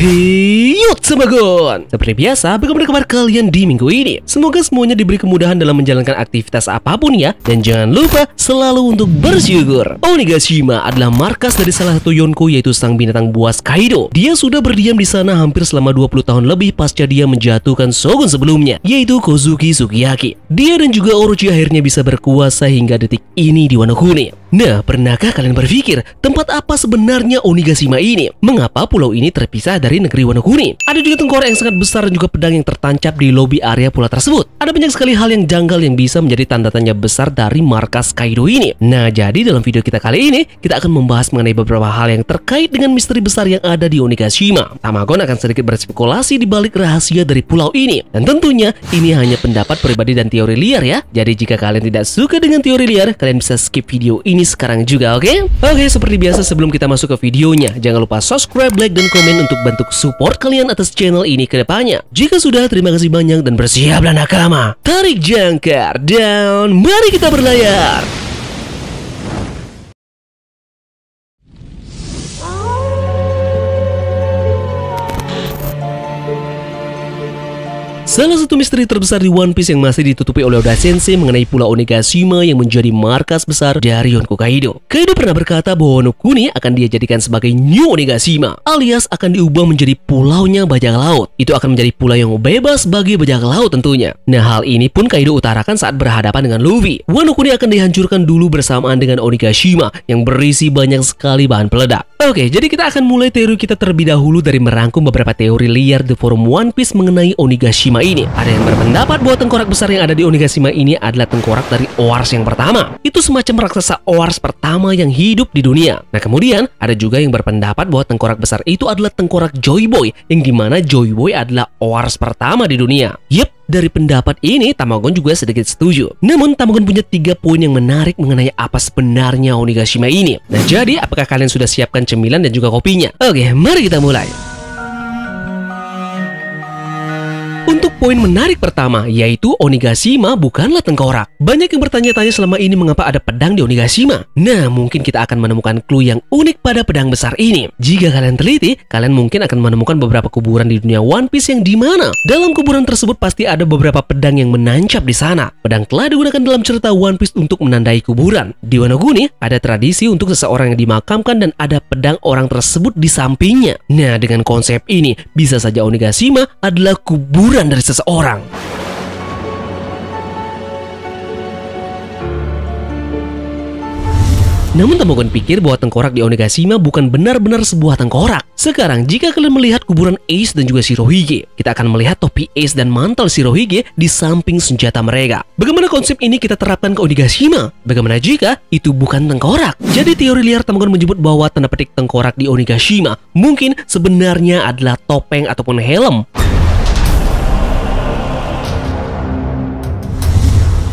嘿呦！Semagon. Seperti biasa, bagaimana kabar kalian di minggu ini? Semoga semuanya diberi kemudahan dalam menjalankan aktivitas apapun ya. Dan jangan lupa selalu untuk bersyukur. Onigashima adalah markas dari salah satu Yonko yaitu sang binatang buas Kaido. Dia sudah berdiam di sana hampir selama 20 tahun lebih pasca dia menjatuhkan Shogun sebelumnya, yaitu Kozuki Sukiyaki. Dia dan juga Orochi akhirnya bisa berkuasa hingga detik ini di Wano Kuni. Nah, pernahkah kalian berpikir tempat apa sebenarnya Onigashima ini? Mengapa pulau ini terpisah dari negeri Wano Kuni? Ada ada juga tengkorak yang sangat besar dan juga pedang yang tertancap di lobi area pula tersebut. Ada banyak sekali hal yang janggal yang bisa menjadi tanda tanya besar dari markas Kaido ini. Nah, jadi dalam video kita kali ini, kita akan membahas mengenai beberapa hal yang terkait dengan misteri besar yang ada di Onigashima. Tamagon akan sedikit berspekulasi di balik rahasia dari pulau ini. Dan tentunya, ini hanya pendapat pribadi dan teori liar ya. Jadi jika kalian tidak suka dengan teori liar, kalian bisa skip video ini sekarang juga, oke? Okay? Oke, okay, seperti biasa sebelum kita masuk ke videonya, jangan lupa subscribe, like, dan komen untuk bentuk support kalian atas terus channel ini ke depannya. Jika sudah, terima kasih banyak dan bersiaplah nakama. Tarik jangkar dan mari kita berlayar. Salah satu misteri terbesar di One Piece yang masih ditutupi oleh Oda Sensei mengenai Pulau Onigashima yang menjadi markas besar dari Yonko Kaido. Kaido pernah berkata bahwa Kuni akan dia jadikan sebagai New Onigashima, alias akan diubah menjadi pulaunya bajak laut. Itu akan menjadi pulau yang bebas bagi bajak laut tentunya. Nah, hal ini pun Kaido utarakan saat berhadapan dengan Luffy. Kuni akan dihancurkan dulu bersamaan dengan Onigashima yang berisi banyak sekali bahan peledak. Oke, jadi kita akan mulai teori kita terlebih dahulu dari merangkum beberapa teori liar di Forum One Piece mengenai Onigashima ini ini. Ada yang berpendapat bahwa tengkorak besar yang ada di Onigashima ini adalah tengkorak dari Oars yang pertama. Itu semacam raksasa Oars pertama yang hidup di dunia. Nah kemudian ada juga yang berpendapat bahwa tengkorak besar itu adalah tengkorak Joy Boy yang dimana Joy Boy adalah Oars pertama di dunia. Yep, dari pendapat ini, Tamagon juga sedikit setuju. Namun, Tamagon punya tiga poin yang menarik mengenai apa sebenarnya Onigashima ini. Nah, jadi apakah kalian sudah siapkan cemilan dan juga kopinya? Oke, mari kita mulai. Untuk poin menarik pertama, yaitu Onigashima bukanlah tengkorak. Banyak yang bertanya-tanya selama ini mengapa ada pedang di Onigashima. Nah, mungkin kita akan menemukan clue yang unik pada pedang besar ini. Jika kalian teliti, kalian mungkin akan menemukan beberapa kuburan di dunia One Piece yang dimana dalam kuburan tersebut pasti ada beberapa pedang yang menancap di sana. Pedang telah digunakan dalam cerita One Piece untuk menandai kuburan. Di Wanoguni, ada tradisi untuk seseorang yang dimakamkan dan ada pedang orang tersebut di sampingnya. Nah, dengan konsep ini, bisa saja Onigashima adalah kuburan kejujuran dari seseorang. Namun temukan pikir bahwa tengkorak di Onigashima bukan benar-benar sebuah tengkorak. Sekarang, jika kalian melihat kuburan Ace dan juga Shirohige, kita akan melihat topi Ace dan mantel Shirohige di samping senjata mereka. Bagaimana konsep ini kita terapkan ke Onigashima? Bagaimana jika itu bukan tengkorak? Jadi teori liar temukan menyebut bahwa tanda petik tengkorak di Onigashima mungkin sebenarnya adalah topeng ataupun helm.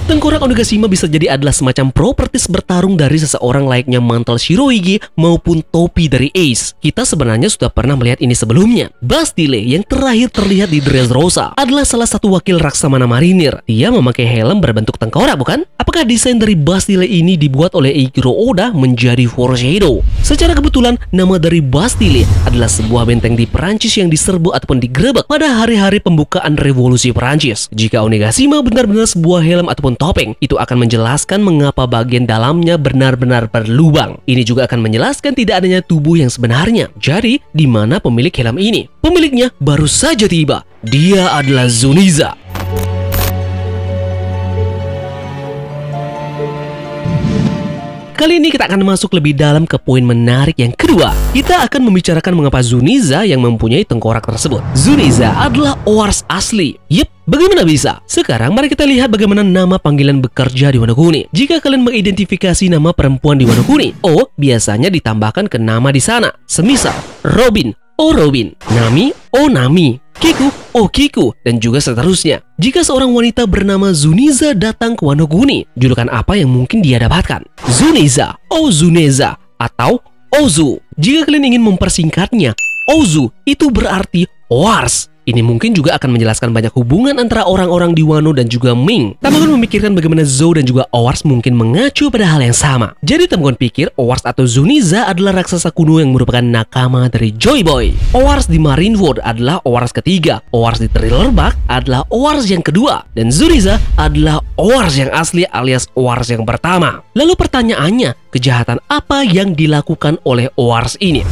Tengkorak Onigashima bisa jadi adalah semacam propertis bertarung dari seseorang layaknya mantel Shiroigi maupun topi dari Ace. Kita sebenarnya sudah pernah melihat ini sebelumnya. Bastille yang terakhir terlihat di Dressrosa adalah salah satu wakil Raksamana Marinir. Dia memakai helm berbentuk tengkorak bukan? Apakah desain dari Bastille ini dibuat oleh Eiichiro Oda menjadi foreshadow? Secara kebetulan, nama dari Bastille adalah sebuah benteng di Perancis yang diserbu ataupun digrebek pada hari-hari pembukaan revolusi Perancis. Jika Onigashima benar-benar sebuah helm ataupun topeng. Itu akan menjelaskan mengapa bagian dalamnya benar-benar berlubang. Ini juga akan menjelaskan tidak adanya tubuh yang sebenarnya. Jadi, di mana pemilik helm ini? Pemiliknya baru saja tiba. Dia adalah Zuniza, Kali ini kita akan masuk lebih dalam ke poin menarik yang kedua. Kita akan membicarakan mengapa Zuniza yang mempunyai tengkorak tersebut. Zuniza adalah Oars asli. Yep, Bagaimana bisa? Sekarang mari kita lihat bagaimana nama panggilan bekerja di Wanakuni. Jika kalian mengidentifikasi nama perempuan di Wanakuni, O oh, biasanya ditambahkan ke nama di sana. Semisal Robin, Orowin, Nami, O oh Nami, Kiku, O oh Kiku, dan juga seterusnya. Jika seorang wanita bernama Zuniza datang ke Wano Kuni, julukan apa yang mungkin dia dapatkan? Zuniza, Ozuneza, oh atau Ozu. Jika kalian ingin mempersingkatnya, Ozu itu berarti Wars ini mungkin juga akan menjelaskan banyak hubungan antara orang-orang di Wano dan juga Ming. Tamagon memikirkan bagaimana Zou dan juga Owars mungkin mengacu pada hal yang sama. Jadi Tamagon pikir Owars atau Zuniza adalah raksasa kuno yang merupakan nakama dari Joy Boy. Owars di Marineford adalah Owars ketiga, Owars di Bark adalah Owars yang kedua, dan Zuniza adalah Owars yang asli alias Owars yang pertama. Lalu pertanyaannya, kejahatan apa yang dilakukan oleh Owars ini?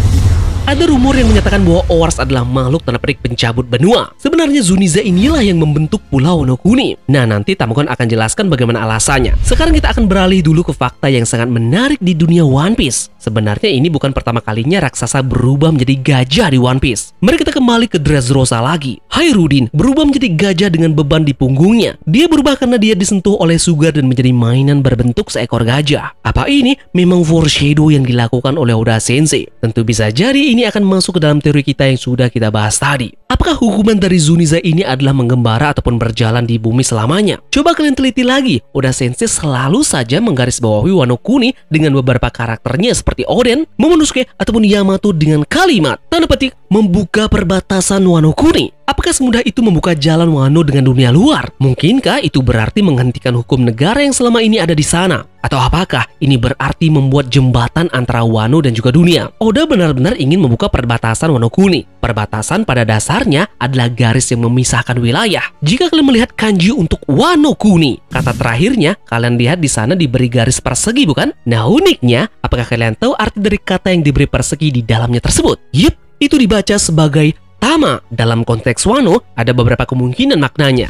Ada rumor yang menyatakan bahwa Oars adalah makhluk tanah perik pencabut benua. Sebenarnya Zuniza inilah yang membentuk Pulau Nokuni. Nah, nanti Tamkon akan jelaskan bagaimana alasannya. Sekarang kita akan beralih dulu ke fakta yang sangat menarik di dunia One Piece. Sebenarnya ini bukan pertama kalinya raksasa berubah menjadi gajah di One Piece. Mari kita kembali ke Dressrosa lagi. Hai Rudin, berubah menjadi gajah dengan beban di punggungnya. Dia berubah karena dia disentuh oleh Sugar dan menjadi mainan berbentuk seekor gajah. Apa ini memang foreshadow yang dilakukan oleh Oda Sensei? Tentu bisa jadi ini akan masuk ke dalam teori kita yang sudah kita bahas tadi. Apakah hukuman dari Zuniza ini adalah mengembara ataupun berjalan di bumi selamanya? Coba kalian teliti lagi, Oda Sensei selalu saja menggarisbawahi Wano Kuni dengan beberapa karakternya seperti Oden, Momonosuke, ataupun Yamato dengan kalimat, tanda petik, membuka perbatasan Wano Kuni. Apakah semudah itu membuka jalan Wano dengan dunia luar? Mungkinkah itu berarti menghentikan hukum negara yang selama ini ada di sana? Atau apakah ini berarti membuat jembatan antara Wano dan juga dunia? Oda benar-benar ingin membuka perbatasan Wano Kuni. Perbatasan pada dasarnya adalah garis yang memisahkan wilayah. Jika kalian melihat kanji untuk Wano Kuni, kata terakhirnya kalian lihat di sana diberi garis persegi bukan? Nah uniknya, apakah kalian tahu arti dari kata yang diberi persegi di dalamnya tersebut? Yip, itu dibaca sebagai pertama, dalam konteks Wano ada beberapa kemungkinan maknanya.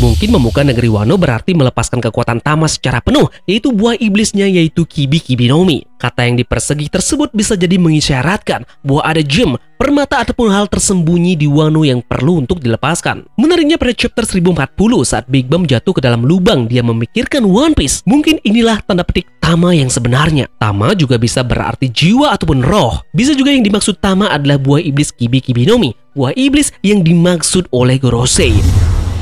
Mungkin membuka negeri Wano berarti melepaskan kekuatan Tama secara penuh, yaitu buah iblisnya yaitu Kibi Kibinomi. Kata yang dipersegi tersebut bisa jadi mengisyaratkan bahwa ada gem, permata ataupun hal tersembunyi di Wano yang perlu untuk dilepaskan. Menariknya pada chapter 1040 saat Big Bang jatuh ke dalam lubang, dia memikirkan One Piece. Mungkin inilah tanda petik Tama yang sebenarnya. Tama juga bisa berarti jiwa ataupun roh. Bisa juga yang dimaksud Tama adalah buah iblis Kibi Kibinomi, buah iblis yang dimaksud oleh Gorosei.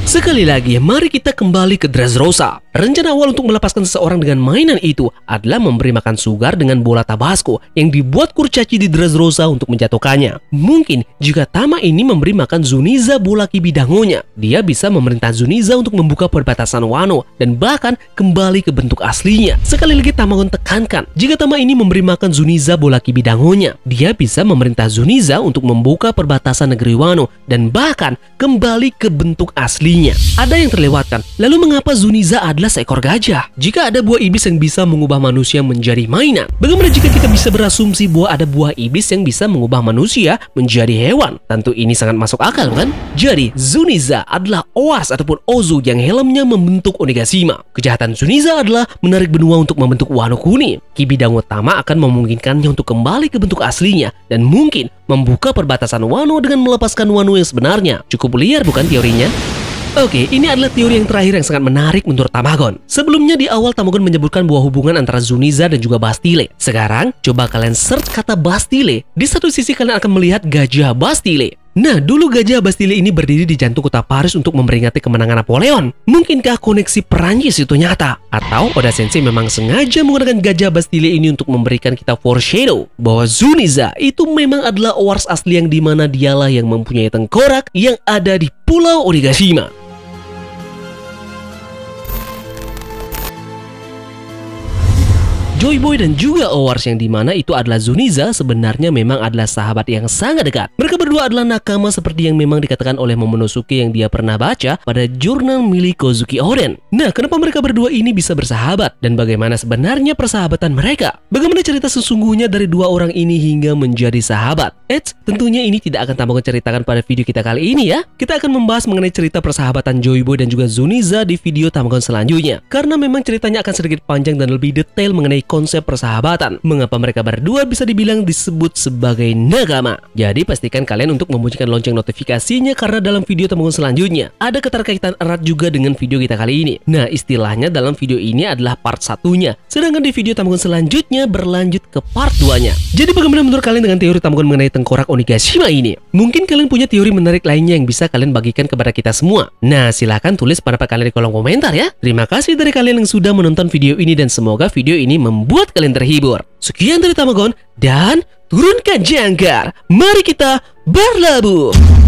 Sekali lagi, mari kita kembali ke Dressrosa. Rencana awal untuk melepaskan seseorang dengan mainan itu adalah memberi makan Sugar dengan bola tabasco yang dibuat kurcaci di Dressrosa untuk menjatuhkannya. Mungkin jika Tama ini memberi makan Zuniza bola kibidangonya dia bisa memerintah Zuniza untuk membuka perbatasan Wano dan bahkan kembali ke bentuk aslinya. Sekali lagi Tama Tamagon tekankan, jika Tama ini memberi makan Zuniza bola kibidangonya dia bisa memerintah Zuniza untuk membuka perbatasan negeri Wano dan bahkan kembali ke bentuk aslinya dirinya. Ada yang terlewatkan. Lalu mengapa Zuniza adalah seekor gajah? Jika ada buah iblis yang bisa mengubah manusia menjadi mainan, bagaimana jika kita bisa berasumsi bahwa ada buah iblis yang bisa mengubah manusia menjadi hewan? Tentu ini sangat masuk akal kan? Jadi Zuniza adalah Oas ataupun Ozu yang helmnya membentuk Onigashima. Kejahatan Zuniza adalah menarik benua untuk membentuk Wano Kuni. Kibidang utama akan memungkinkannya untuk kembali ke bentuk aslinya dan mungkin membuka perbatasan Wano dengan melepaskan Wano yang sebenarnya. Cukup liar bukan teorinya? Oke, ini adalah teori yang terakhir yang sangat menarik menurut Tamagon. Sebelumnya di awal Tamagon menyebutkan buah hubungan antara Zuniza dan juga Bastille. Sekarang, coba kalian search kata Bastille. Di satu sisi kalian akan melihat gajah Bastille. Nah, dulu gajah Bastille ini berdiri di jantung kota Paris untuk memperingati kemenangan Napoleon. Mungkinkah koneksi Perancis itu nyata? Atau Oda Sensei memang sengaja menggunakan gajah Bastille ini untuk memberikan kita foreshadow bahwa Zuniza itu memang adalah Wars asli yang dimana dialah yang mempunyai tengkorak yang ada di Pulau Onigashima. Joy Boy dan juga Owars yang dimana itu adalah Zuniza sebenarnya memang adalah sahabat yang sangat dekat. Mereka kedua adalah nakama seperti yang memang dikatakan oleh Momonosuke yang dia pernah baca pada jurnal milik Kozuki Oren. Nah, kenapa mereka berdua ini bisa bersahabat dan bagaimana sebenarnya persahabatan mereka? Bagaimana cerita sesungguhnya dari dua orang ini hingga menjadi sahabat? Eits, tentunya ini tidak akan tambah menceritakan pada video kita kali ini ya. Kita akan membahas mengenai cerita persahabatan Boy dan juga Zuniza di video tambahan selanjutnya. Karena memang ceritanya akan sedikit panjang dan lebih detail mengenai konsep persahabatan. Mengapa mereka berdua bisa dibilang disebut sebagai nakama. Jadi pastikan kalian kalian untuk membunyikan lonceng notifikasinya karena dalam video temuan selanjutnya ada keterkaitan erat juga dengan video kita kali ini. Nah, istilahnya dalam video ini adalah part satunya, sedangkan di video temuan selanjutnya berlanjut ke part 2-nya. Jadi bagaimana menurut kalian dengan teori temuan mengenai tengkorak Onigashima ini? Mungkin kalian punya teori menarik lainnya yang bisa kalian bagikan kepada kita semua. Nah, silahkan tulis pendapat kalian di kolom komentar ya. Terima kasih dari kalian yang sudah menonton video ini dan semoga video ini membuat kalian terhibur. Sekian dari Tamagon dan Turunkan jangkar, mari kita berlabuh.